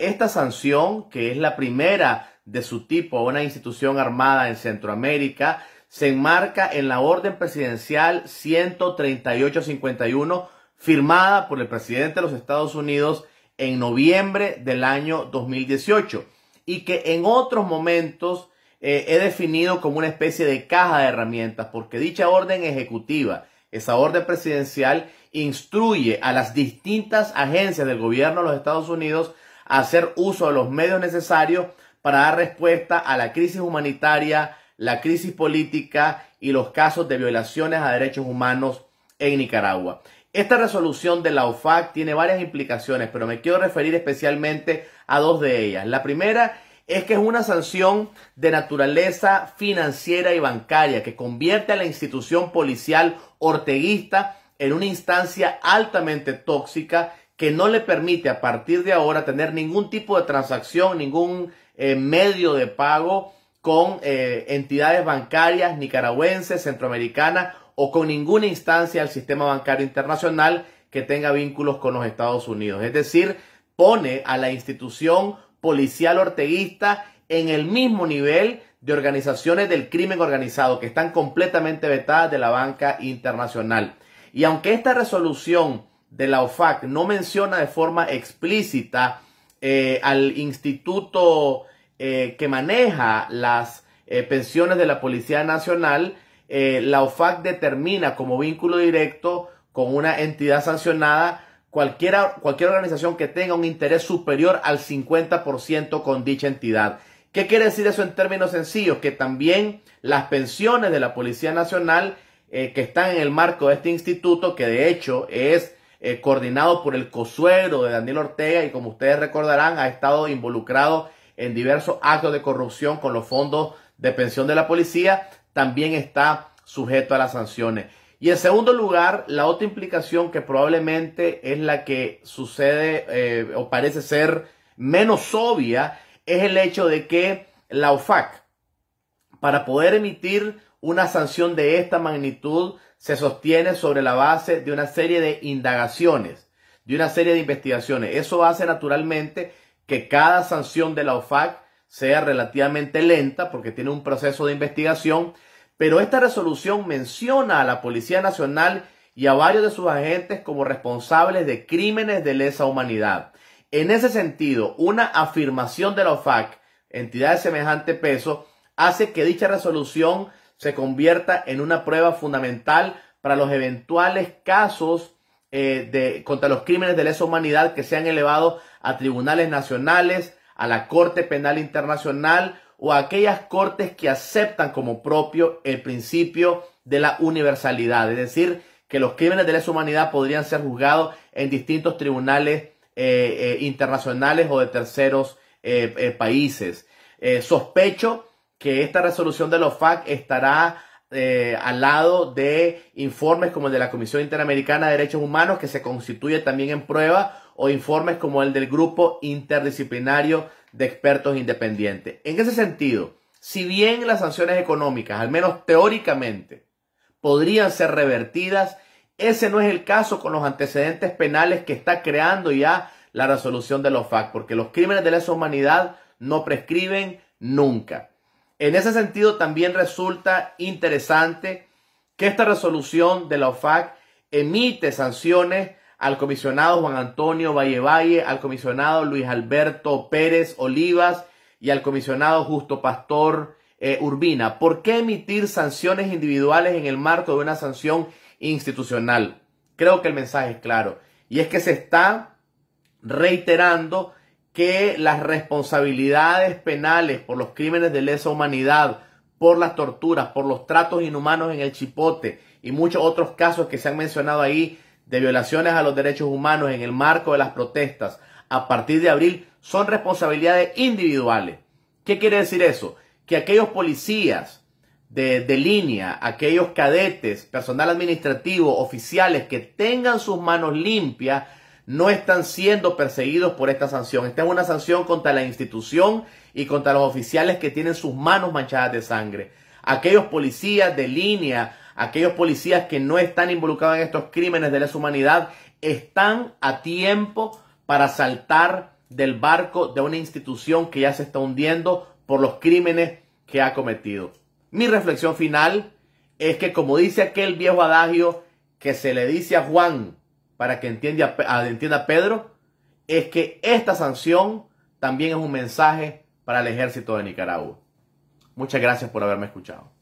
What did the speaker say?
Esta sanción, que es la primera de su tipo a una institución armada en Centroamérica, se enmarca en la Orden Presidencial 13851 firmada por el presidente de los Estados Unidos en noviembre del año 2018 y que en otros momentos eh, he definido como una especie de caja de herramientas porque dicha orden ejecutiva, esa orden presidencial, instruye a las distintas agencias del gobierno de los Estados Unidos hacer uso de los medios necesarios para dar respuesta a la crisis humanitaria, la crisis política y los casos de violaciones a derechos humanos en Nicaragua. Esta resolución de la OFAC tiene varias implicaciones, pero me quiero referir especialmente a dos de ellas. La primera es que es una sanción de naturaleza financiera y bancaria que convierte a la institución policial orteguista en una instancia altamente tóxica que no le permite a partir de ahora tener ningún tipo de transacción, ningún eh, medio de pago con eh, entidades bancarias nicaragüenses, centroamericanas o con ninguna instancia del sistema bancario internacional que tenga vínculos con los Estados Unidos. Es decir, pone a la institución policial orteguista en el mismo nivel de organizaciones del crimen organizado que están completamente vetadas de la banca internacional. Y aunque esta resolución de la OFAC no menciona de forma explícita eh, al instituto eh, que maneja las eh, pensiones de la Policía Nacional, la OFAC determina como vínculo directo con una entidad sancionada cualquier organización que tenga un interés superior al 50% con dicha entidad. ¿Qué quiere decir eso en términos sencillos? Que también las pensiones de la Policía Nacional que están en el marco de este instituto, que de hecho es eh, coordinado por el cosuero de Daniel Ortega y como ustedes recordarán ha estado involucrado en diversos actos de corrupción con los fondos de pensión de la policía, también está sujeto a las sanciones. Y en segundo lugar, la otra implicación que probablemente es la que sucede eh, o parece ser menos obvia es el hecho de que la OFAC, para poder emitir una sanción de esta magnitud se sostiene sobre la base de una serie de indagaciones, de una serie de investigaciones. Eso hace naturalmente que cada sanción de la OFAC sea relativamente lenta porque tiene un proceso de investigación, pero esta resolución menciona a la Policía Nacional y a varios de sus agentes como responsables de crímenes de lesa humanidad. En ese sentido, una afirmación de la OFAC, entidad de semejante peso, hace que dicha resolución se convierta en una prueba fundamental para los eventuales casos eh, de, contra los crímenes de lesa humanidad que sean elevados a tribunales nacionales, a la Corte Penal Internacional o a aquellas cortes que aceptan como propio el principio de la universalidad, es decir, que los crímenes de lesa humanidad podrían ser juzgados en distintos tribunales eh, eh, internacionales o de terceros países. sospecho que esta resolución de los FAC estará eh, al lado de informes como el de la Comisión Interamericana de Derechos Humanos, que se constituye también en prueba, o informes como el del Grupo Interdisciplinario de Expertos Independientes. En ese sentido, si bien las sanciones económicas, al menos teóricamente, podrían ser revertidas, ese no es el caso con los antecedentes penales que está creando ya la resolución de los FAC, porque los crímenes de lesa humanidad no prescriben nunca. En ese sentido, también resulta interesante que esta resolución de la OFAC emite sanciones al comisionado Juan Antonio Valle Valle, al comisionado Luis Alberto Pérez Olivas y al comisionado Justo Pastor eh, Urbina. ¿Por qué emitir sanciones individuales en el marco de una sanción institucional? Creo que el mensaje es claro. Y es que se está reiterando que las responsabilidades penales por los crímenes de lesa humanidad, por las torturas, por los tratos inhumanos en el Chipote y muchos otros casos que se han mencionado ahí de violaciones a los derechos humanos en el marco de las protestas a partir de abril son responsabilidades individuales. ¿Qué quiere decir eso? Que aquellos policías de, línea, aquellos cadetes, personal administrativo, oficiales que tengan sus manos limpias, no están siendo perseguidos por esta sanción. Esta es una sanción contra la institución y contra los oficiales que tienen sus manos manchadas de sangre. Aquellos policías de línea, aquellos policías que no están involucrados en estos crímenes de lesa humanidad, están a tiempo para saltar del barco de una institución que ya se está hundiendo por los crímenes que ha cometido. Mi reflexión final es que como dice aquel viejo adagio que se le dice a Juan, para que entienda, Pedro, es que esta sanción también es un mensaje para el ejército de Nicaragua. Muchas gracias por haberme escuchado.